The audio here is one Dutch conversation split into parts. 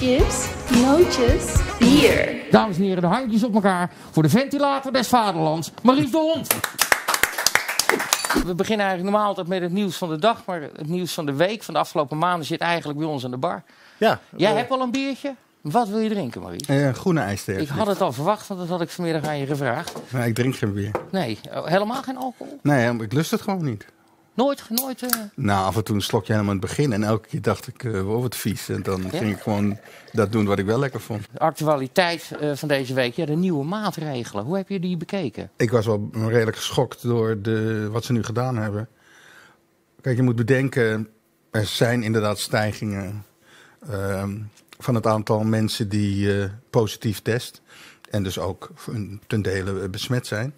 chips, nootjes, bier. Dames en heren, de handjes op elkaar voor de ventilator des vaderlands, Maries de Hond. We beginnen eigenlijk normaal altijd met het nieuws van de dag, maar het nieuws van de week, van de afgelopen maanden, zit eigenlijk bij ons aan de bar. Ja. Jij eh, hebt al een biertje? Wat wil je drinken, Marie? Uh, eh, groene ijster. Ik had het al verwacht, want dat had ik vanmiddag aan je gevraagd. Nee, ik drink geen bier. Nee, oh, helemaal geen alcohol? Nee, ik lust het gewoon niet. Nooit, nooit. Uh... Nou, af en toe slok slokje helemaal aan het begin. En elke keer dacht ik, uh, wow, wat vies. En dan ging ik gewoon dat doen wat ik wel lekker vond. De actualiteit eh, van deze week, ja, de nieuwe maatregelen. Hoe heb je die bekeken? Ik was wel redelijk geschokt door de, wat ze nu gedaan hebben. Kijk, je moet bedenken, er zijn inderdaad stijgingen ehm, van het aantal mensen die eh, positief test. En dus ook ten dele besmet zijn.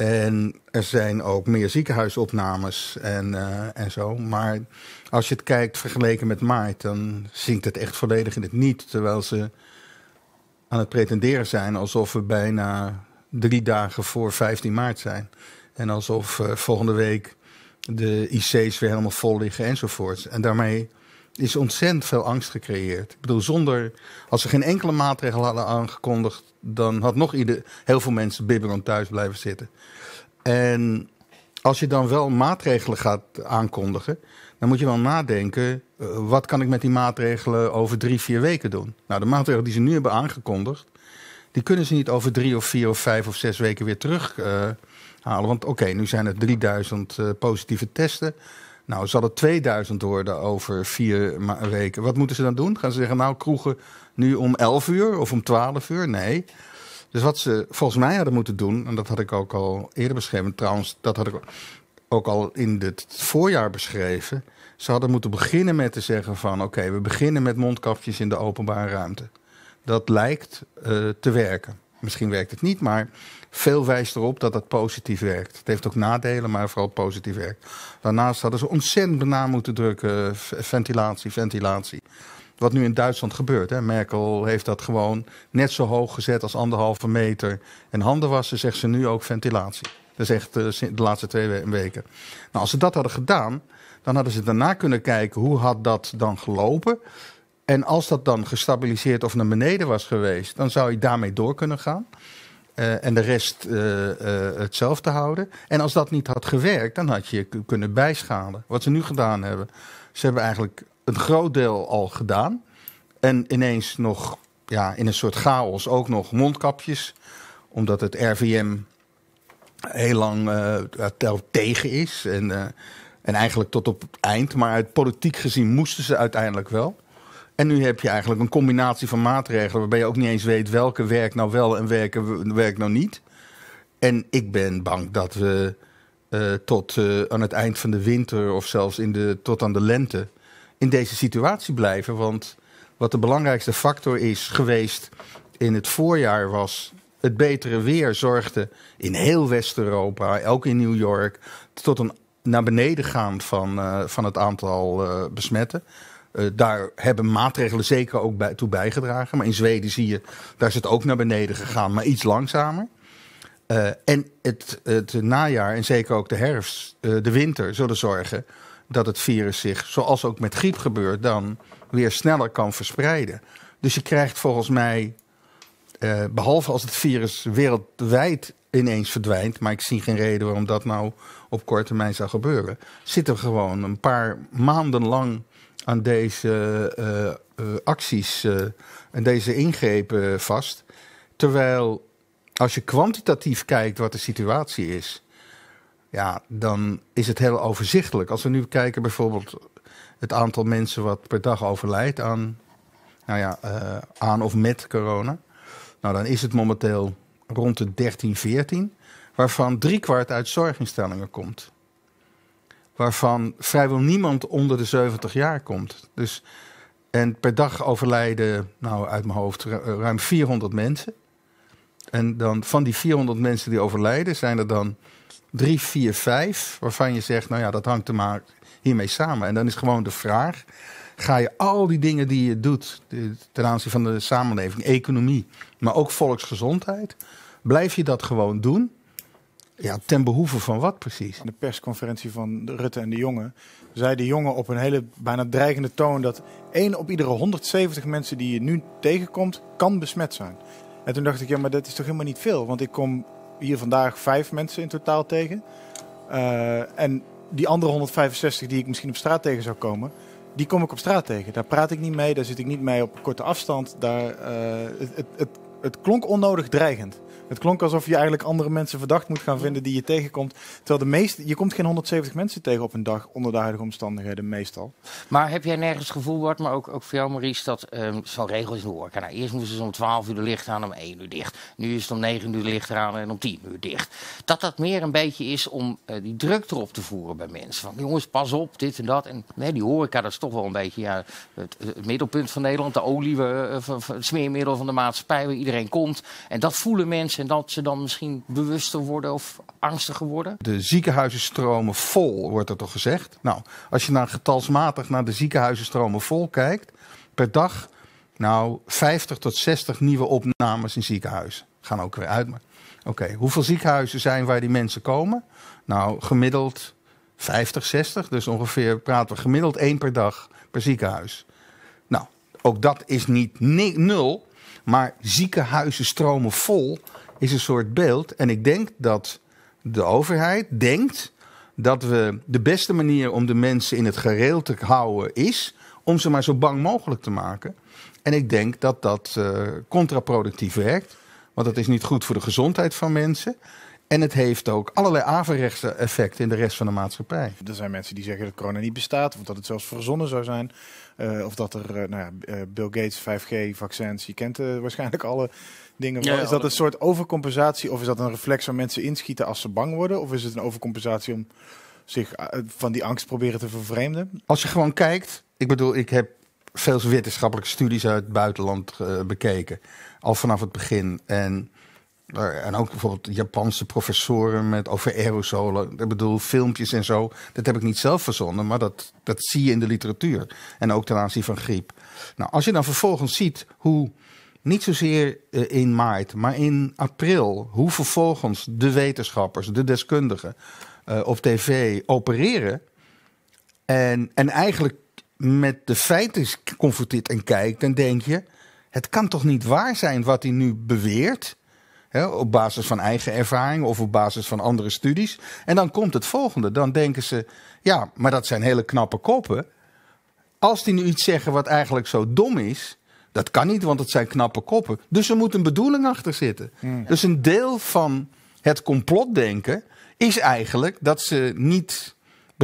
En er zijn ook meer ziekenhuisopnames en, eh, en zo. Maar als je het kijkt vergeleken met maart, dan zinkt het echt volledig in het niet. Terwijl ze aan het pretenderen zijn alsof we bijna drie dagen voor 15 maart zijn. En alsof eh, volgende week de IC's weer helemaal vol liggen enzovoorts. En daarmee is ontzettend veel angst gecreëerd. Ik bedoel, zonder, als ze geen enkele maatregel hadden aangekondigd, dan had nog ieder, heel veel mensen bibberend thuis blijven zitten. En als je dan wel maatregelen gaat aankondigen, dan moet je wel nadenken, eh, wat kan ik met die maatregelen over drie, vier weken doen? Nou, de maatregelen die ze nu hebben aangekondigd, die kunnen ze niet over drie of vier of vijf of zes weken weer terughalen. Eh, want oké, nu zijn er 3000 eh, positieve testen. Nou, ze hadden 2000 worden over vier weken. Wat moeten ze dan doen? Gaan ze zeggen, nou, kroegen nu om 11 uur of om 12 uur? Nee. Dus wat ze volgens mij hadden moeten doen, en dat had ik ook al eerder beschreven, trouwens, dat had ik ook al in het voorjaar beschreven. Ze hadden moeten beginnen met te zeggen van oké, we beginnen met mondkapjes in de openbare ruimte. Dat lijkt eh, te werken misschien werkt het niet, maar veel wijst erop dat het positief werkt. Het heeft ook nadelen, maar vooral positief werkt. Daarnaast hadden ze ontzettend na moeten drukken, ventilatie, ventilatie. Wat nu in Duitsland gebeurt. Hè. Merkel heeft dat gewoon net zo hoog gezet als anderhalve meter. En handen wassen zegt ze nu ook ventilatie. Dat is echt eh, de laatste twee weken. Nou, als ze dat hadden gedaan, dan hadden ze daarna kunnen kijken hoe had dat dan gelopen. En als dat dan gestabiliseerd of naar beneden was geweest, dan zou je daarmee door kunnen gaan. Eh, en de rest eh, eh, hetzelfde houden. En als dat niet had gewerkt, dan had je kunnen bijschalen. Wat ze nu gedaan hebben, ze hebben eigenlijk een groot deel al gedaan. En ineens nog ja, in een soort chaos ook nog mondkapjes. Omdat het RVM heel lang tegen is. En, en eigenlijk tot op het eind. Maar uit politiek gezien moesten ze uiteindelijk wel. En nu heb je eigenlijk een combinatie van maatregelen waarbij je ook niet eens weet welke werkt nou wel en welke werkt nou niet. En ik ben bang dat we eh, tot eh, aan het eind van de winter of zelfs in de, tot aan de lente in deze situatie blijven. Want wat de belangrijkste factor is geweest in het voorjaar was. Het betere weer zorgde in heel West-Europa, ook in New York, tot een naar beneden gaan van, eh, van het aantal besmetten. Eh, daar hebben maatregelen zeker ook bij, toe bijgedragen. Maar in Zweden zie je, daar is het ook naar beneden gegaan, maar iets langzamer. Eh, en het, het, najaar en zeker ook de herfst, eh, de winter, zullen zorgen dat het virus zich, zoals ook met griep gebeurt, dan weer sneller kan verspreiden. Dus je krijgt volgens mij, behalve als het virus wereldwijd ineens verdwijnt, maar ik zie geen reden waarom dat nou op korte termijn zou gebeuren, zitten we gewoon een paar maanden lang aan deze eh, eh, acties eh, en deze ingrepen vast. Terwijl als je kwantitatief kijkt wat de situatie is, ja, dan is het heel overzichtelijk. Als we nu kijken bijvoorbeeld het aantal mensen wat per dag overlijdt aan, nou ja, aan of met corona. Nou, dan is het momenteel rond de 13, 14, waarvan driekwart uit zorginstellingen komt waarvan vrijwel niemand onder de 70 jaar komt. Dus, en per dag overlijden, nou uit mijn hoofd, eh, ruim 400 mensen. En dan van die 400 mensen die overlijden, zijn er dan drie, vier, vijf, waarvan je zegt, nou ja, dat hangt er maar hiermee samen. En dan is gewoon de vraag, ga je al die dingen die je doet ten aanzien van de samenleving, economie, maar ook volksgezondheid, blijf je dat gewoon doen? Ja, ten behoeve van wat precies? In De persconferentie van Rutte en de Jonge. Zei de Jonge op een hele bijna dreigende toon dat één op iedere 170 mensen die je nu tegenkomt, kan besmet zijn. En toen dacht ik, ja, maar dat is toch helemaal niet veel? Want ik kom hier vandaag vijf mensen in totaal tegen. Eh, en die andere 165 die ik misschien op straat tegen zou komen, die kom ik op straat tegen. Daar praat ik niet mee, daar zit ik niet mee op korte afstand. Daar, eh, het, het, het, het klonk onnodig dreigend. Het klonk alsof je eigenlijk andere mensen verdacht moet gaan vinden die je tegenkomt. Terwijl de meeste, je komt geen 170 mensen tegen op een dag onder de huidige omstandigheden meestal. Maar heb jij nergens gevoel, Bart, maar ook, ook voor jou Maurice, dat zo'n ehm, regels is horeca. Nou, eerst moesten ze om 12 uur de licht aan, om 1 uur dicht. Nu is het om 9 uur de licht aan en om 10 uur dicht. Dat dat meer een beetje is om eh, die druk erop te voeren bij mensen. Van jongens, pas op, dit en dat. En nee, die horeca, dat is toch wel een beetje ja, het, middelpunt van Nederland. De olie, eh, eh, het smeermiddel van de maatschappij waar iedereen komt. En dat voelen mensen. En dat ze dan misschien bewuster worden of angstiger worden. De ziekenhuizen stromen vol, wordt er toch gezegd? Nou, als je naar getalsmatig naar de ziekenhuizen stromen vol kijkt, per dag, nou, 50 tot 60 nieuwe opnames in ziekenhuizen. Gaan ook weer uit. Maar oké, hoeveel ziekenhuizen zijn waar die mensen komen? Nou, gemiddeld 50, 60. Dus ongeveer praten we gemiddeld één per dag per ziekenhuis. Nou, ook dat is niet nul. Maar ziekenhuizen stromen vol is een soort beeld. En ik denk dat de overheid denkt dat we de beste manier om de mensen in het gareel te houden is om ze maar zo bang mogelijk te maken. En ik denk dat dat uh, contraproductief werkt. Want dat is niet goed voor de gezondheid van mensen. En het heeft ook allerlei averechtse effecten in de rest van de maatschappij. Er zijn mensen die zeggen dat corona niet bestaat, of dat het zelfs verzonnen zou zijn. Eh, of dat er, eh, nou ja, eh, Bill Gates, 5G-vaccins, je kent waarschijnlijk alle dingen. Maar is dat een soort overcompensatie of is dat een reflex waar mensen inschieten als ze bang worden? Of is het een overcompensatie om zich van die angst proberen te vervreemden? Als je gewoon kijkt, ik bedoel, ik heb veel wetenschappelijke studies uit het buitenland bekeken, al vanaf het begin. En nou en ook bijvoorbeeld Japanse professoren met, over aerosolen. Ik bedoel, filmpjes en zo. Dat heb ik niet zelf verzonnen, maar dat, dat zie je in de literatuur. En ook ten aanzien van griep. Nou, als je dan vervolgens ziet hoe, niet zozeer eh, in maart, maar in april, hoe vervolgens de wetenschappers, de deskundigen eh, op tv opereren. En, en eigenlijk met de feiten geconfronteerd en kijkt, dan denk je: het kan toch niet waar zijn wat hij nu beweert? op basis van eigen ervaring of op basis van andere studies. En dan komt het volgende. Dan denken ze, ja, maar dat zijn hele knappe koppen. Als die nu iets zeggen wat eigenlijk zo dom is, dat kan niet, want het zijn knappe koppen. Dus er moet een bedoeling achter zitten. Hmm. Dus een deel van het complotdenken is eigenlijk dat ze niet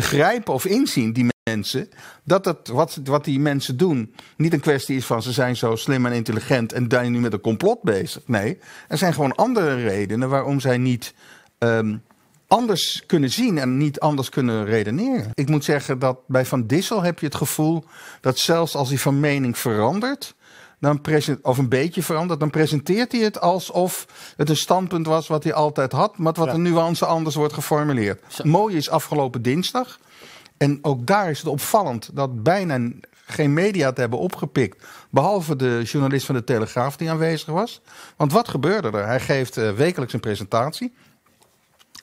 begrijpen of inzien, die mensen, dat dat wat, wat die mensen doen niet een kwestie is van ze zijn zo slim en intelligent en je nu met een complot bezig. Nee, er zijn gewoon andere redenen waarom zij niet ehm, anders kunnen zien en niet anders kunnen redeneren. Ik moet zeggen dat bij Van Dissel heb je het gevoel dat zelfs als hij van mening verandert, dan present, of een beetje veranderd, dan presenteert hij het alsof het een standpunt was wat hij altijd had, maar wat een nuance anders wordt geformuleerd. Mooi is afgelopen dinsdag. En ook daar is het opvallend dat bijna geen media het hebben opgepikt. Behalve de journalist van de Telegraaf die aanwezig was. Want wat gebeurde er? Hij geeft eh, wekelijks een presentatie.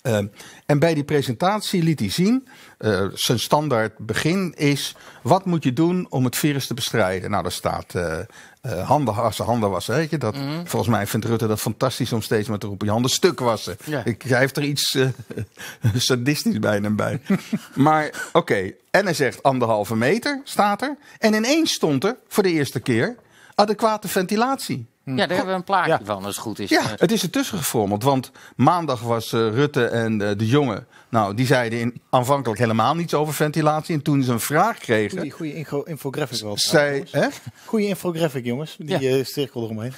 Ehm, en bij die presentatie liet hij zien, eh, zijn standaard begin is, wat moet je doen om het virus te bestrijden? Nou, daar staat eh, eh, handen wassen, handen wassen. je? Dat, mhm. Volgens mij vindt Rutte dat fantastisch om steeds met te roepen, je handen stuk wassen. Ik, hij heeft er iets sadistisch bijna bij. maar oké, en hij zegt anderhalve meter, staat er. En ineens stond er, voor de eerste keer, adequate ventilatie. Hm. Ja, daar hebben we een plaatje van, als het goed is. Ja, het is ertussen gevormd. Want maandag was eh, Rutte en eh, de jongen nou, die zeiden in, aanvankelijk helemaal niets over ventilatie. En toen ze een vraag kregen. die goede infographic was. Zij, hè? Goeie infographic, jongens. Die ja. Eh, cirkel eromheen.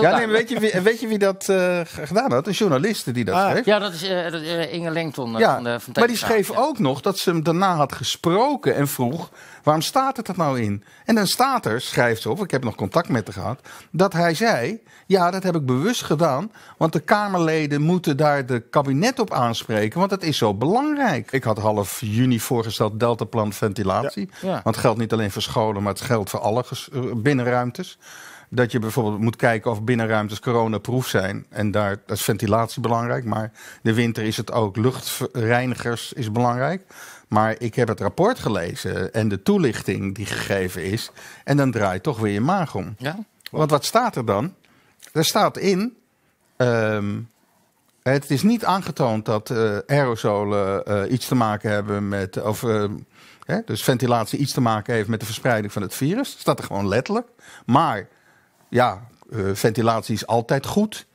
Ja, ja weet, je wie, weet je wie dat eh, gedaan had? Een journaliste die dat ah. schreef. Ja, dat is eh, Inge Lengton. van de, maar die schreef ook nog dat ze hem daarna had gesproken en vroeg. Waarom staat het dat nou in? En dan staat er, schrijft ze of ik heb nog contact met haar gehad, dat hij zei: Ja, dat heb ik bewust gedaan, want de Kamerleden moeten daar de kabinet op aanspreken, want dat is zo belangrijk. Ik had half juni voorgesteld deltaplan ventilatie. Want geldt niet alleen voor scholen, maar het geldt voor alle eh, binnenruimtes. Dat je bijvoorbeeld moet kijken of binnenruimtes coronaproof zijn. En daar is ventilatie belangrijk. Maar de winter is het ook. Luchtreinigers is belangrijk. Maar ik heb het rapport gelezen en de toelichting die gegeven is. En dan draait toch weer je maag om. Ja. Want wat staat er dan? Er staat in. Ehm, het is niet aangetoond dat eh, aerosolen eh, iets te maken hebben met. Of, eh, hè, dus ventilatie iets te maken heeft met de verspreiding van het virus. Dat staat er gewoon letterlijk. Maar ja, ventilatie is altijd goed.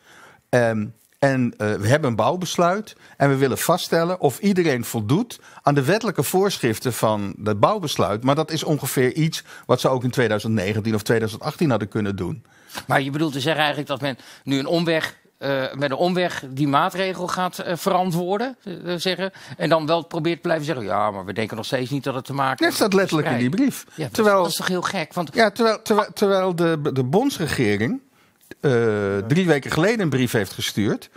Ehm, en we hebben een bouwbesluit. En we willen vaststellen of iedereen voldoet aan de wettelijke voorschriften van dat bouwbesluit. Maar dat is ongeveer iets wat ze ook in 2019 of 2018 hadden kunnen doen. Maar je bedoelt te zeggen eigenlijk dat men nu een omweg eh, met een omweg die maatregel gaat eh, verantwoorden. Eh, zeggen, en dan wel probeert te blijven zeggen: ja, maar we denken nog steeds niet dat het te maken heeft. Dat staat letterlijk in die brief. terwijl, dat is toch heel gek? Want, ja, terwijl, terwijl, terwijl de, de bondsregering drie weken geleden een brief heeft gestuurd.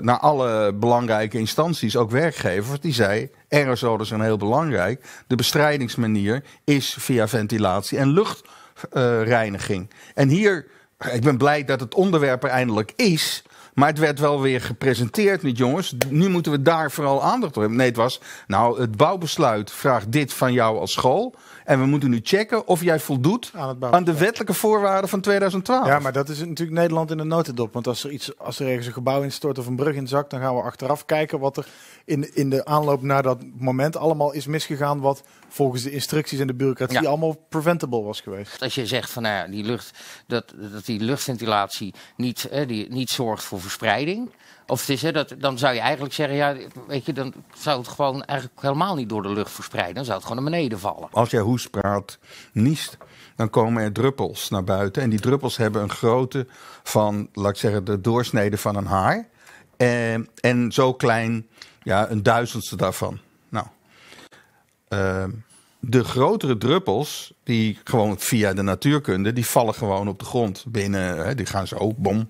naar alle belangrijke instanties, ook werkgevers, die zei: aerosolen zijn heel belangrijk. De bestrijdingsmanier is via ventilatie en luchtreiniging. en hier ik ben blij dat het onderwerp er eindelijk is. Maar het werd wel weer gepresenteerd met jongens. Nu moeten we daar vooral aandacht op hebben. Nee, het was. Nou, het bouwbesluit vraagt dit van jou als school. En we moeten nu checken of jij voldoet aan, de wettelijke voorwaarden van 2012. Ja, maar dat is natuurlijk Nederland in de notendop. Want als er, iets, als er ergens een gebouw instort of een brug in zakt, dan gaan we achteraf kijken wat er in, in de aanloop naar dat moment allemaal is misgegaan. Wat volgens de instructies en de bureaucratie allemaal preventable was geweest. Als je zegt van nou ja, die lucht, dat, dat die luchtventilatie niet, eh, die, niet zorgt voor verspreiding. Of het is, hè, dat, dan zou je eigenlijk zeggen, ja, weet je, dan zou het gewoon eigenlijk helemaal niet door de lucht verspreiden. Dan zou het gewoon naar beneden vallen. Als jij hoest praat, niest, dan komen er druppels naar buiten. En die druppels hebben een grootte van, laat ik zeggen, de doorsnede van een haar. Eh, en zo klein, ja, een duizendste daarvan. Nou, eh, de grotere druppels, die gewoon via de natuurkunde, die vallen gewoon op de grond binnen. Hè, die gaan zo, bom,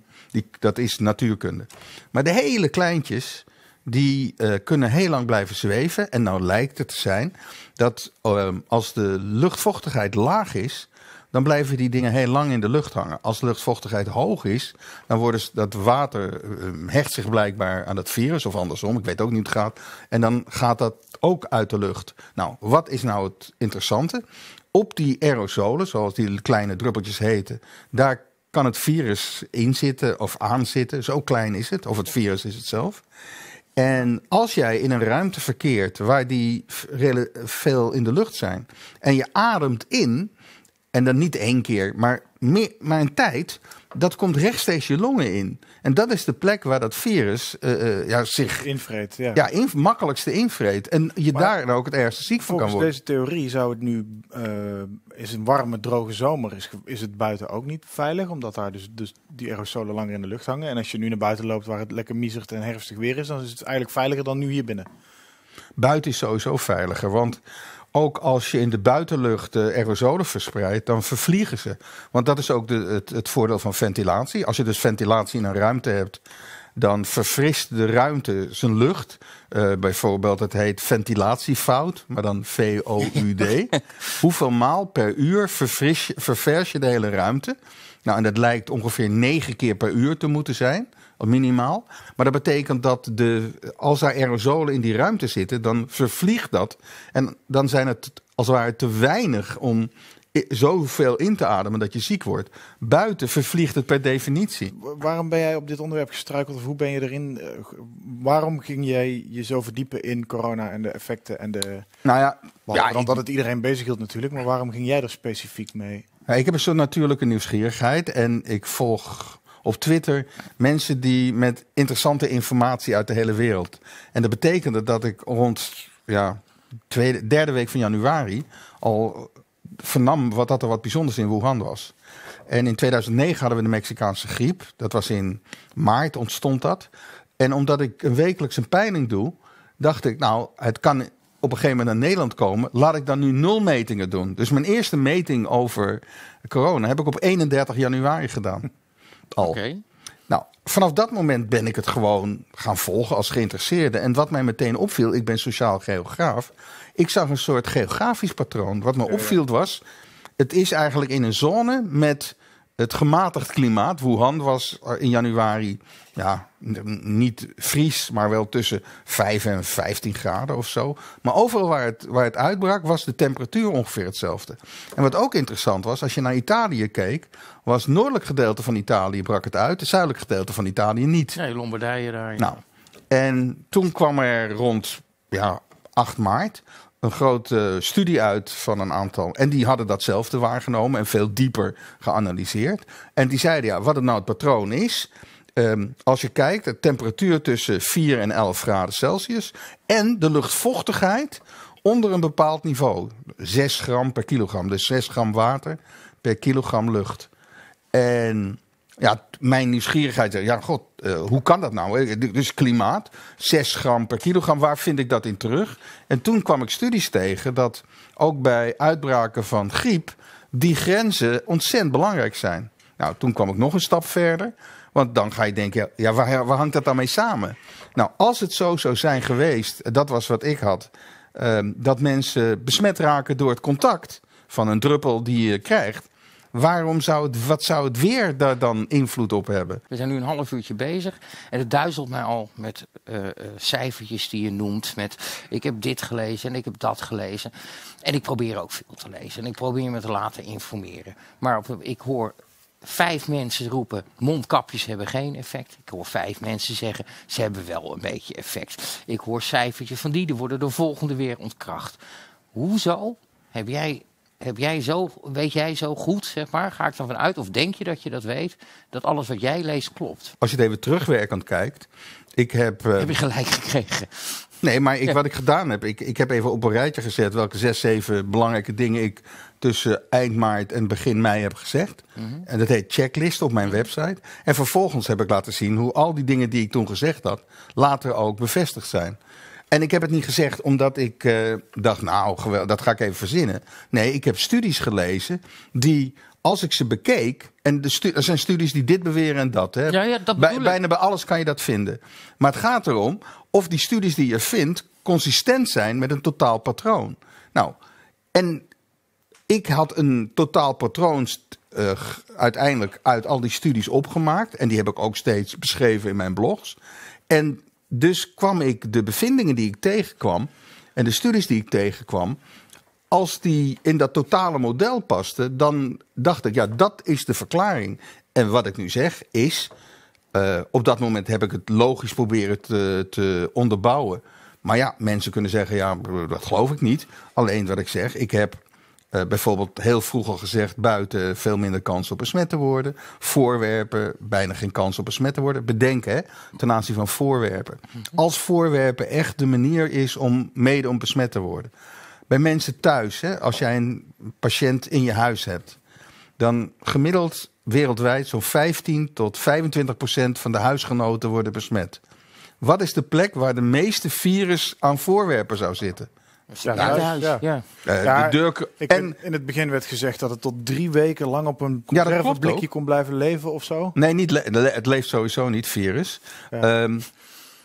dat is natuurkunde. Maar de hele kleintjes, die eh, kunnen heel lang blijven zweven. En nou lijkt het te zijn dat ehm, als de luchtvochtigheid laag is, dan blijven die dingen heel lang in de lucht hangen. Als de luchtvochtigheid hoog is, dan wordt dat water ehm, hecht zich blijkbaar aan het virus of andersom. Ik weet ook niet hoe het gaat. En dan gaat dat ook uit de lucht. Nou, wat is nou het interessante? Op die aerosolen, zoals die kleine druppeltjes heten, daar kan het virus inzitten of aanzitten. Zo klein is het, of het virus is het zelf. En als jij in een ruimte verkeert waar die veel in de lucht zijn en je ademt in, en dan niet één keer, maar, meer, maar een tijd, dat komt rechtstreeks je longen in. En dat is de plek waar dat virus eh, eh, ja, zich... ja. Ja, in, makkelijkste invreed En je maar, daar ook het ergste ziek van kan worden. Volgens deze theorie zou het nu... Eh, is een warme, droge zomer, is, is het buiten ook niet veilig. Omdat daar dus, dus die aerosolen langer in de lucht hangen. En als je nu naar buiten loopt waar het lekker miezig en herfstig weer is... dan is het eigenlijk veiliger dan nu hier binnen. Buiten is sowieso veiliger, want ook als je in de buitenlucht eh, aerosolen verspreidt, dan vervliegen ze. Want dat is ook de, het, het voordeel van ventilatie. Als je dus ventilatie in een ruimte hebt, dan verfrist de ruimte zijn lucht. Eh, bijvoorbeeld, het heet ventilatiefout, maar dan V-O-U-D. Hoeveel maal per uur verfris, ververs je de hele ruimte? Nou, en dat lijkt ongeveer negen keer per uur te moeten zijn minimaal. Maar dat betekent dat de, als er aerosolen in die ruimte zitten, dan vervliegt dat. En dan zijn het als het ware te weinig om zoveel in te ademen dat je ziek wordt. Buiten vervliegt het per definitie. Waarom ben jij op dit onderwerp gestruikeld of hoe ben je erin? Eh, waarom ging jij je zo verdiepen in corona en de effecten en de. Nou ja, ja omdat het iedereen bezig hield natuurlijk, maar waarom ging jij er specifiek mee? ik heb een soort natuurlijke nieuwsgierigheid en ik volg op Twitter mensen die met interessante informatie uit de hele wereld. En dat betekende dat ik rond ja, tweede, derde week van januari al vernam wat dat er wat bijzonders in Wuhan was. En in 2009 hadden we de Mexicaanse griep. Dat was in maart ontstond dat. En omdat ik wekelijks een peiling doe, dacht ik, nou, het kan op een gegeven moment naar Nederland komen, laat ik dan nu nul metingen doen. Dus mijn eerste meting over corona heb ik op 31 januari gedaan al. Nou, vanaf dat moment ben ik het gewoon gaan volgen als geïnteresseerde. En wat mij meteen opviel, ik ben sociaal geograaf. Ik zag een soort geografisch patroon. Wat me opviel was, het is eigenlijk in een zone met het gematigd klimaat. Wuhan was in januari ja, niet vries, maar wel tussen 5 en 15 graden of zo. Maar overal waar het, waar het uitbrak was de temperatuur ongeveer hetzelfde. En wat ook interessant was, als je naar Italië keek, was noordelijk gedeelte van Italië brak het uit, het zuidelijk gedeelte van Italië niet. Nee, Lombardije daar. Nou, en toen kwam er rond ja, 8 maart een grote eh, studie uit van een aantal. En die hadden datzelfde waargenomen en veel dieper geanalyseerd. En die zeiden ja, wat het nou het patroon is. Ehm, als je kijkt, de temperatuur tussen 4 en 11 graden Celsius. En de luchtvochtigheid onder een bepaald niveau. 6 gram per kilogram. Dus 6 gram water per kilogram lucht. En ja, mijn nieuwsgierigheid. Eh, ja, god, eh, hoe kan dat nou? Dus klimaat, 6 gram per kilogram, waar vind ik dat in terug? En toen kwam ik studies tegen dat ook bij uitbraken van griep die grenzen ontzettend belangrijk zijn. Nou, toen kwam ik nog een stap verder. Want dan ga je denken, ja, waar, hangt dat dan mee samen? Nou, als het zo zou zijn geweest, dat was wat ik had, ehm, dat mensen besmet raken door het contact van een druppel die je krijgt, Waarom zou het, wat zou het weer daar dan invloed op hebben? We zijn nu een half uurtje bezig en het duizelt mij al met eh, eh, cijfertjes die je noemt. Met ik heb dit gelezen en ik heb dat gelezen. En ik probeer ook veel te lezen en ik probeer me te laten informeren. Maar op, ik hoor vijf mensen roepen: mondkapjes hebben geen effect. Ik hoor vijf mensen zeggen: ze hebben wel een beetje effect. Ik hoor cijfertjes van die, die worden de volgende weer ontkracht. Hoezo heb jij heb jij zo, weet jij zo goed, zeg maar, ga ik dan uit, of denk je dat je dat weet, dat alles wat jij leest klopt? Als je het even terugwerkend kijkt, ik heb... Eh, heb je gelijk gekregen? Nee, maar ik, wat ik gedaan heb, ik, ik heb even op een rijtje gezet welke zes, zeven belangrijke dingen ik tussen eind maart en begin mei heb gezegd. Mhm. En dat heet checklist op mijn mhm. website. En vervolgens heb ik laten zien hoe al die dingen die ik toen gezegd had, later ook bevestigd zijn. En ik heb het niet gezegd omdat ik eh, dacht, nou, dat ga ik even verzinnen. Nee, ik heb studies gelezen die, als ik ze bekeek. En de er zijn studies die dit beweren en dat. Hè? Ja, ja, dat bijna bij alles kan je dat vinden. Maar het gaat erom of die studies die je vindt consistent zijn met een totaal patroon. Nou, en ik had een totaal patroon eh, uiteindelijk uit al die studies opgemaakt. En die heb ik ook steeds beschreven in mijn blogs. En dus kwam ik de bevindingen die ik tegenkwam en de studies die ik tegenkwam, als die in dat totale model pasten, dan dacht ik, ja, dat is de verklaring. En wat ik nu zeg is, eh, op dat moment heb ik het logisch proberen te, te onderbouwen. Maar ja, mensen kunnen zeggen, ja, dat geloof ik niet. Alleen wat ik zeg, ik heb eh, bijvoorbeeld heel vroeg al gezegd, buiten veel minder kans op besmet te worden. Voorwerpen, bijna geen kans op besmet te worden. Bedenken, hè, ten aanzien van voorwerpen. Als voorwerpen echt de manier is om mede om besmet te worden. Bij mensen thuis, hè, als jij een patiënt in je huis hebt, dan gemiddeld wereldwijd zo'n 15 tot 25 procent van de huisgenoten worden besmet. Wat is de plek waar de meeste virus aan voorwerpen zou zitten? ja Ja. ja. Eh, ja. de en... In het begin werd gezegd dat het tot drie weken lang op een conserveblikje ja, kon blijven leven of zo. Nee, niet het leeft sowieso niet, virus. Ehm,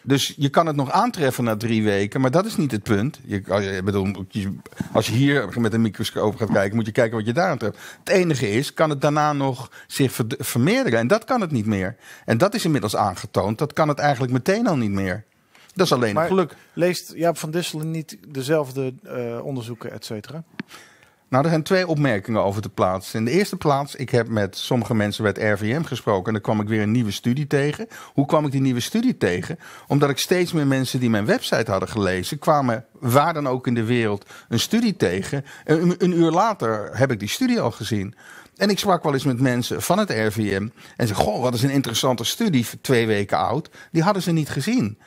dus je kan het nog aantreffen na drie weken, maar dat is niet het punt. Je, als, je, bedoel, als je hier met een microscoop gaat kijken, moet je kijken wat je daar aantreft. Het enige is, kan het daarna nog zich vermeerderen? En dat kan het niet meer. En dat is inmiddels aangetoond. Dat kan het eigenlijk meteen al niet meer. Dat is alleen maar geluk. Leest Jaap van Disselen niet dezelfde eh, onderzoeken, et cetera? Nou, er zijn twee opmerkingen over te plaatsen. In de eerste plaats, ik heb met sommige mensen bij het RVM gesproken en dan kwam ik weer een nieuwe studie tegen. Hoe kwam ik die nieuwe studie tegen? Omdat ik steeds meer mensen die mijn website hadden gelezen, kwamen waar dan ook in de wereld een studie tegen. Een, een uur later heb ik die studie al gezien. En ik sprak wel eens met mensen van het RVM en ze, goh, wat is een interessante studie, twee weken oud. Die hadden ze niet gezien.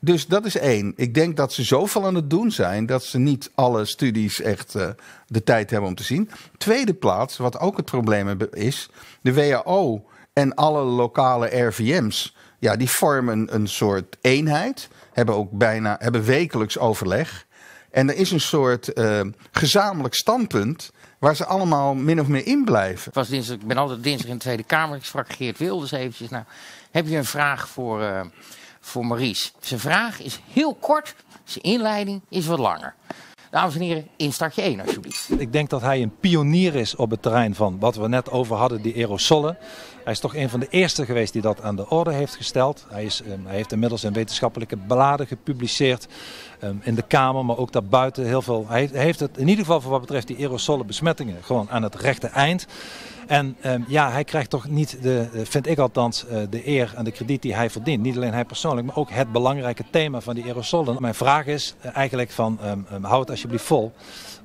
Dus dat is één. Ik denk dat ze zoveel aan het doen zijn dat ze niet alle studies echt eh, de tijd hebben om te zien. Tweede plaats, wat ook het probleem is, de WHO en alle lokale RVM's, ja, die vormen een soort eenheid, hebben ook bijna hebben wekelijks overleg. En er is een soort eh, gezamenlijk standpunt waar ze allemaal min of meer in blijven. Ik, was ik ben altijd dinsdag in de Tweede Kamer. Ik sprak Geert Wilders eventjes. Nou, heb je een vraag voor, eh, voor Maurice. Zijn vraag is heel kort, zijn inleiding is wat langer. Dames en heren, instartje 1 alsjeblieft. Ik denk dat hij een pionier is op het terrein van wat we net over hadden, die aerosolen. Hij is toch een van de eerste geweest die dat aan de orde heeft gesteld. Hij, is, ehm, hij heeft inmiddels een wetenschappelijke bladen gepubliceerd ehm, in de Kamer, maar ook daarbuiten heel veel. Hij heeft, het in ieder geval voor wat betreft die aerosolen besmettingen gewoon aan het rechte eind. En ehm, ja, hij krijgt toch niet, de, vind ik althans, eh, de eer en de krediet die hij verdient. Niet alleen hij persoonlijk, maar ook het belangrijke thema van die aerosolen. Mijn vraag is eh, eigenlijk van, ehm, ehm, hou het alsjeblieft vol,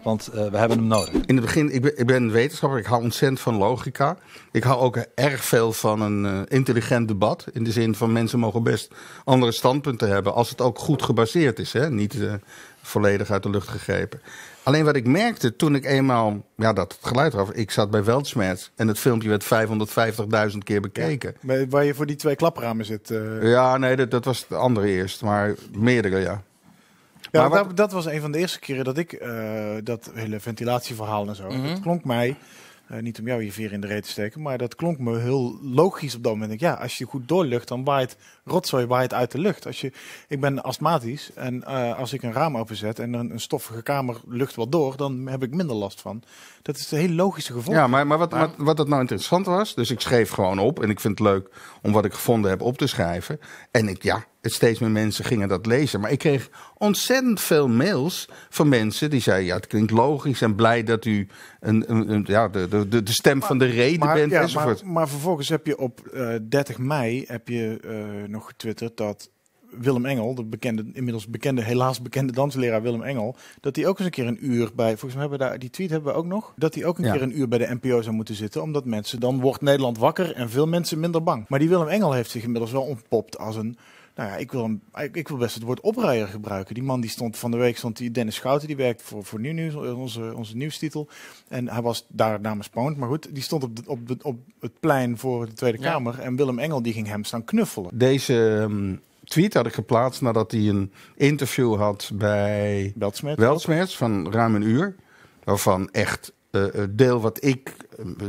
want eh, we hebben hem nodig. In het begin, ik ben, ik ben wetenschapper, ik hou ontzettend van logica. Ik hou ook erg veel van een intelligent debat. In de zin van mensen mogen best andere standpunten hebben, als het ook goed gebaseerd is. Hè? Niet volledig uit de lucht gegrepen. Alleen wat ik merkte toen ik eenmaal ja, dat het geluid had, ik zat bij Weltschmerz en het filmpje werd 550.000 keer bekeken. waar je voor die twee klapramen zit. Eh. Ja, nee, dat, dat was de andere eerst, maar meerdere, ja. Ja, dat, dat, was een van de eerste keren dat ik eh, dat hele ventilatieverhaal en zo. Mhm. Het Dat klonk mij eh, niet om jou hier vier in de reet te steken, maar dat klonk me heel logisch op dat moment. Ja, als je goed doorlucht, dan waait rotzooi waait uit de lucht. Als je, ik ben astmatisch en eh, als ik een raam openzet en een, een, stoffige kamer lucht wat door, dan heb ik minder last van. Dat is een heel logische gevolg. Ja, maar, maar wat, maar, wat dat nou interessant was, dus ik schreef gewoon op en ik vind het leuk om wat ik gevonden heb op te schrijven. En ik, ja, steeds meer mensen gingen dat lezen. Maar ik kreeg ontzettend veel mails van mensen die zeiden: Ja, het klinkt logisch en blij dat u een, een, ja, de, de, de stem van de reden bent. enzovoort. Maar, maar, vervolgens heb je op 30 eh, mei heb je, eh, nog getwitterd dat. Willem Engel, de bekende, inmiddels bekende, helaas bekende dansleraar Willem Engel, dat hij ook eens een keer een uur bij, volgens mij hebben we daar, die tweet hebben we ook nog, dat hij ook een keer een uur bij de NPO zou moeten zitten, omdat mensen, dan wordt Nederland wakker en veel mensen minder bang. Maar die Willem Engel heeft zich inmiddels wel ontpopt als een nou ja, ik wil, ik, wil best het woord opruier gebruiken. Die man die stond van de week, stond die Dennis Schouten, die werkt voor, voor Nieuw Nieuws, onze, onze nieuwstitel. En hij was daar namens Poont, maar goed, die stond op, op, op het plein voor de Tweede Kamer. En Willem Engel die ging hem staan knuffelen. Deze ehm, tweet had ik geplaatst nadat hij een interview had bij Weltsmerts van ruim een uur. Waarvan echt eh, eh, deel, wat ik,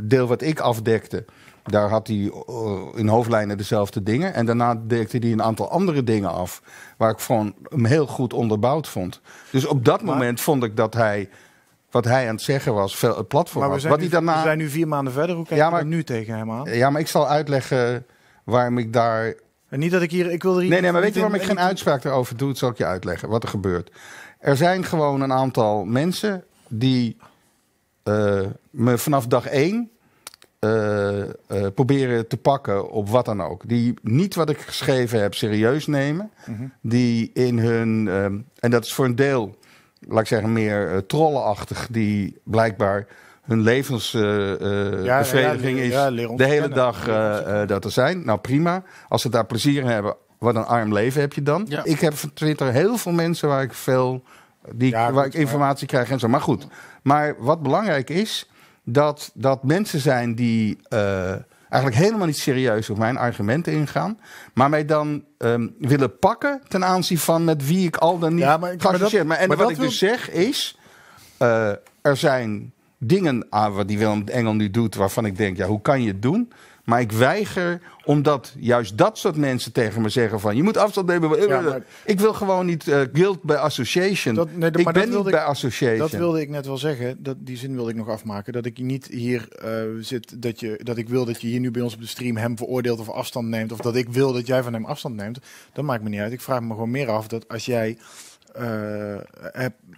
deel wat ik afdekte daar had hij eh, in hoofdlijnen dezelfde dingen. En daarna dekte hij een aantal andere dingen af. Waar ik gewoon hem heel goed onderbouwd vond. Dus op dat moment vond ik dat hij. Wat hij aan het zeggen was, veel, het platform. zijn, wat nu, hij daarna... we zijn nu vier maanden verder. Hoe kijk je nu tegen hem aan? Ja, maar ik zal uitleggen waarom ik daar. En niet dat ik hier. Ik wil hier nee, nee, maar weet je waarom ik geen uitspraak daarover doe? Dat zal ik je uitleggen wat er gebeurt. Er zijn gewoon een aantal mensen die eh, me vanaf dag één eh, eh, proberen te pakken op wat dan ook. Die niet wat ik geschreven heb serieus nemen. Mhm. Die in hun, ehm, en dat is voor een deel, laat ik zeggen, meer eh, trollenachtig, die blijkbaar hun levensbevrediging uh, ja, ja, ja, is de hele dag dat te zijn. Nou prima, als ze daar plezier in hebben, wat een arm leven heb je dan. Ik heb van Twitter heel veel mensen waar ik veel die, waar ik informatie krijg en zo. Maar goed, maar wat belangrijk is, dat dat mensen zijn die eh, eigenlijk helemaal niet serieus op mijn argumenten ingaan, maar mij dan ehm, willen pakken ten aanzien van met wie ik al dan niet ja, maar, ik, maar, dat, maar en wat ik dus zeg is, eh, er zijn dingen aan ah, wat die Willem Engel nu doet waarvan ik denk, ja, hoe kan je het doen? Maar ik weiger, omdat juist dat soort mensen tegen me zeggen van... je moet afstand nemen. ik wil gewoon niet uh, guilt bij association. ik ben niet bij association. Dat wilde ik net wel zeggen. Dat, die zin wilde ik nog afmaken. Dat ik niet hier eh, zit, dat, je, dat ik wil dat je hier nu bij ons op de stream... hem veroordeelt of afstand neemt. Of dat ik wil dat jij van hem afstand neemt. Dat maakt me niet uit. Ik vraag me gewoon meer af dat als jij... Eh,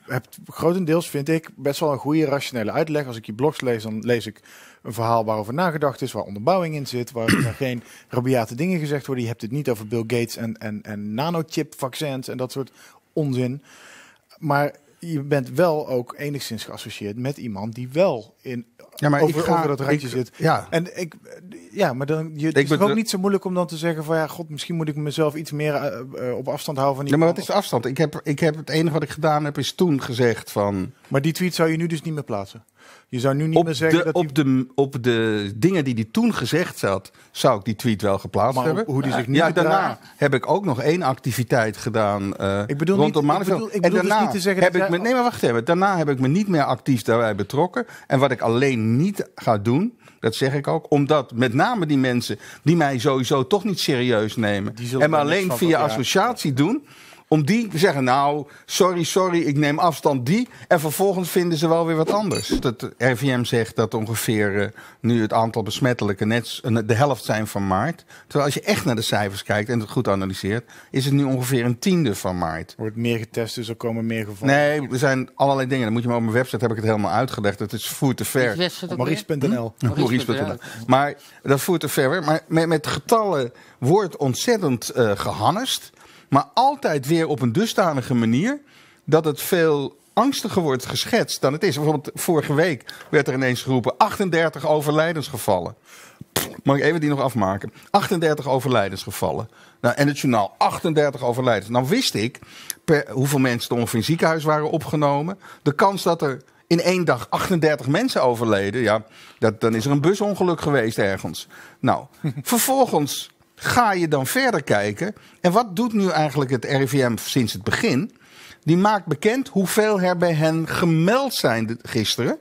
hebt grotendeels vind ik best wel een goede rationele uitleg. Als ik je blogs lees, dan lees ik een verhaal waarover nagedacht is, waar onderbouwing in zit, waar geen rabiate dingen gezegd worden. Je hebt het niet over Bill Gates en, en, en nanochip-vaccins en dat soort onzin. Maar je bent wel ook enigszins geassocieerd met iemand die wel in ja, maar ik over dat randje zit. Ja. En ik, ja, maar dan je, het ik ook niet zo moeilijk om dan te zeggen van ja, god, misschien moet ik mezelf iets meer eh, eh, op afstand houden van die. Ja, maar wat is de afstand? Ik heb, ik heb het enige wat ik gedaan heb is toen gezegd van. Maar die tweet zou je nu dus niet meer plaatsen. Je zou nu niet meer zeggen dat op, de, op de dingen die hij toen gezegd had, zou ik die tweet wel geplaatst maar hebben. Hoe die zich nu ja, daarna heb ik ook nog één activiteit gedaan uh, ik bedoel rondom niet, ik bedoel, ik bedoel en dus niet te zeggen. heb ik me, nee, maar wacht even. Daarna heb ik me niet meer actief daarbij betrokken. En wat ik alleen niet ga doen, dat zeg ik ook, omdat met name die mensen die mij sowieso toch niet serieus nemen en me alleen via associatie doen, om die te zeggen, nou, sorry, sorry, ik neem afstand die. En vervolgens vinden ze wel weer wat anders. Het RVM zegt dat ongeveer eh, nu het aantal besmettelijke net eh, de helft zijn van maart. Terwijl als je echt naar de cijfers kijkt en het goed analyseert, is het nu ongeveer een tiende van maart. Wordt meer getest, dus er komen meer gevallen. Nee, er zijn allerlei dingen. Dan moet je maar op mijn website heb ik het helemaal uitgelegd. Het is voer te ver. Maurice.nl. Maar dat voert te ver. Maar met, met getallen wordt ontzettend uh, gehannest. Maar altijd weer op een dusdanige manier dat het veel angstiger wordt geschetst dan het is. Bijvoorbeeld vorige week werd er ineens geroepen 38 overlijdensgevallen. Mag ik even die nog afmaken? 38 overlijdensgevallen. Nou, en het journaal 38 overlijdens. Nou wist ik hoeveel mensen er ongeveer in ziekenhuis waren opgenomen. De kans dat er in één dag 38 mensen overleden. Ja, dat, dan is er een busongeluk geweest ergens. Nou, vervolgens ga je dan verder kijken. En wat doet nu eigenlijk het RIVM sinds het begin? Die maakt bekend hoeveel er bij hen gemeld zijn gisteren.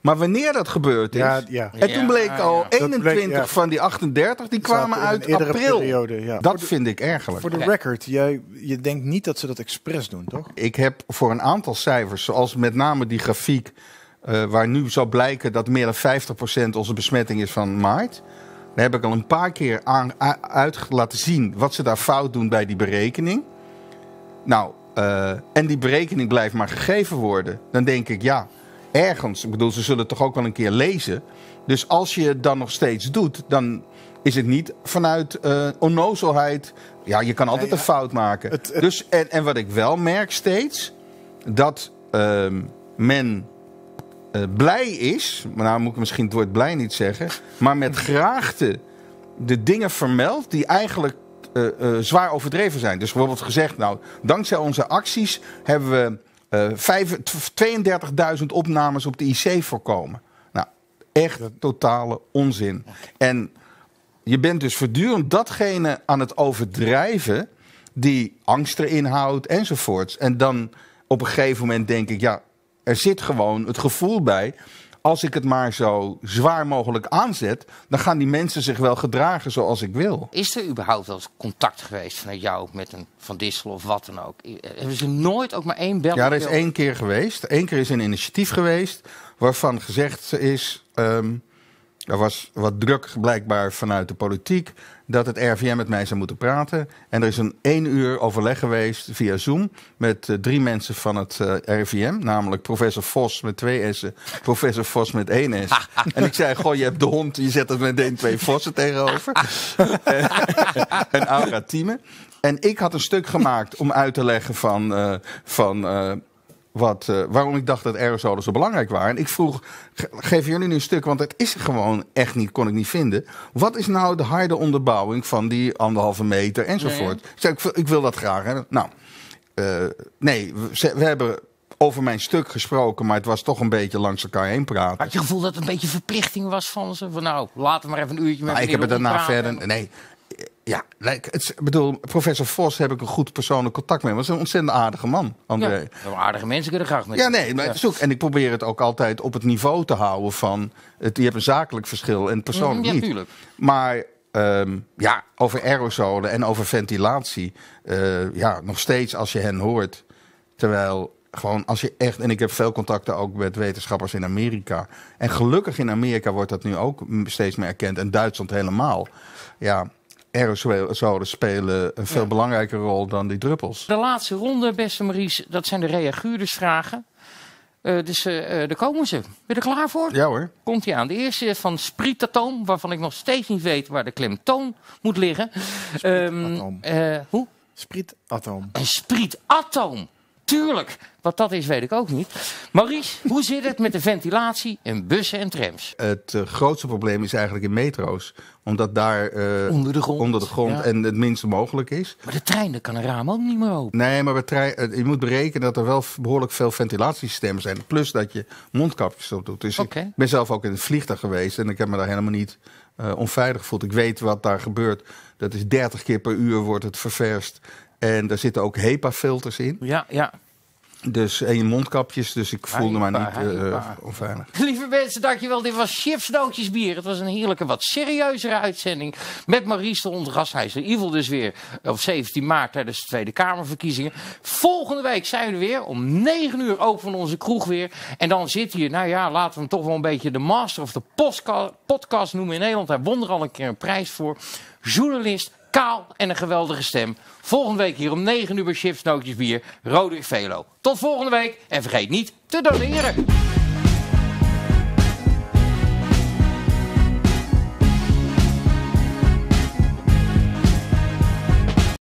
Maar wanneer dat gebeurd is. En toen bleek al 21 van die 38, die kwamen uit april. Periode, dat vind ik ergelijk. Voor de record, jij, je denkt niet dat ze dat expres doen, toch? Ik heb voor een aantal cijfers, zoals met name die grafiek. Eh, waar nu zou blijken dat meer dan 50% onze besmetting is van maart. Daar heb ik al een paar keer aan, uit laten zien wat ze daar fout doen bij die berekening. Nou, eh, en die berekening blijft maar gegeven worden. Dan denk ik, ja, ergens. Ik bedoel, ze zullen het toch ook wel een keer lezen. Dus als je het dan nog steeds doet, dan is het niet vanuit eh, onnozelheid. Ja, je kan altijd een fout maken. Dus, en, en wat ik wel merk steeds, dat ehm, men eh, blij is, maar nou moet ik misschien het woord blij niet zeggen, maar met graagte de dingen vermeld die eigenlijk eh, eh, zwaar overdreven zijn. Dus bijvoorbeeld gezegd, nou, dankzij onze acties hebben we 32.000 opnames op de IC voorkomen. Nou, echt totale onzin. En je bent dus voortdurend datgene aan het overdrijven die angst erin houdt enzovoorts. En dan op een gegeven moment denk ik, ja, er zit gewoon het gevoel bij. Als ik het maar zo zwaar mogelijk aanzet, dan gaan die mensen zich wel gedragen zoals ik wil. Is er überhaupt wel contact geweest vanuit jou met een Van Dissel of wat dan ook? Eh, hebben ze nooit ook maar één bel? Ja, er is één keer geweest. Eén keer is een initiatief geweest waarvan gezegd is. Ehm, er was wat druk blijkbaar vanuit de politiek dat het RVM met mij zou moeten praten. En er is een één uur overleg geweest via Zoom met eh, drie mensen van het eh, RVM. Namelijk professor Vos met twee S'en, professor Vos met één S. en ik zei, goh, je hebt de hond, je zet met meteen twee Vossen tegenover. en, Aura Thieme. En ik had een stuk gemaakt om uit te leggen van, eh, van wat, eh, waarom ik dacht dat aerosolen zo belangrijk waren. En ik vroeg, geef geven jullie nu een stuk, want het is gewoon echt niet, kon ik niet vinden. Wat is nou de harde onderbouwing van die anderhalve meter enzovoort? Nee. ik, ik, wil dat graag hebben. Nou, eh, nee, we, hebben over mijn stuk gesproken, maar het was toch een beetje langs elkaar heen praten. Had je gevoel dat het een beetje verplichting was van ze? Van nou, laten we maar even een uurtje met nou, Ik heb het daarna verder. Nee, ja, ik bedoel, professor Vos heb ik een goed persoonlijk contact mee. hij is een ontzettend aardige man, André. Ja, aardige mensen kunnen graag met Ja, nee, en ik probeer het ook altijd op het niveau te houden van... Het, je hebt een zakelijk verschil en persoonlijk mhm, ja, natuurlijk. Maar ehm, ja, over aerosolen en over ventilatie... Eh, ja, nog steeds als je hen hoort, terwijl gewoon als je echt. En ik heb veel contacten ook met wetenschappers in Amerika. En gelukkig in Amerika wordt dat nu ook steeds meer erkend. En Duitsland helemaal. Ja, aerosolen spelen een veel ja. belangrijke rol dan die druppels. De laatste ronde, beste Maries, dat zijn de reaguurdersvragen. Eh, dus eh, eh, daar komen ze. Ben je er klaar voor? Ja hoor. Komt hij aan. De eerste is van Spritatoom, waarvan ik nog steeds niet weet waar de klemtoon moet liggen. Spritatoom. Ehm, hoe? Sprietatoom. Een sprietatoom. Tuurlijk, wat dat is weet ik ook niet. Maurice, hoe zit het met de ventilatie in bussen en trams? Het eh, grootste probleem is eigenlijk in metro's. Omdat daar eh, onder de grond, en het minste mogelijk is. Maar de trein, kan een raam ook niet meer open. Nee, maar trein, eh, je moet berekenen dat er wel behoorlijk veel ventilatiesystemen zijn. Plus dat je mondkapjes op doet. Dus ik ben zelf ook in het vliegtuig geweest en ik heb me daar helemaal niet onveilig gevoeld. Ik weet wat daar gebeurt. Dat is 30 keer per uur wordt het ververst. En daar zitten ook HEPA-filters in. Ja, ja. Dus, en je mondkapjes, dus ik voelde me niet eh, onveilig. Lieve mensen, dankjewel. Dit was Chips, Nootjes, Bier. Het was een heerlijke, wat serieuzere uitzending. Met Maurice de er Ivel dus weer op 17 maart tijdens de Tweede Kamerverkiezingen. Volgende week zijn we weer. Om 9 uur open onze kroeg weer. En dan zit hier, nou ja, laten we hem toch wel een beetje de master of de podcast noemen in Nederland. Hij won er al een keer een prijs voor. Journalist kaal en een geweldige stem. Volgende week hier om 9 uur bij Chips, Nootjes, Bier, Roderick Velo. Tot volgende week en vergeet niet te doneren.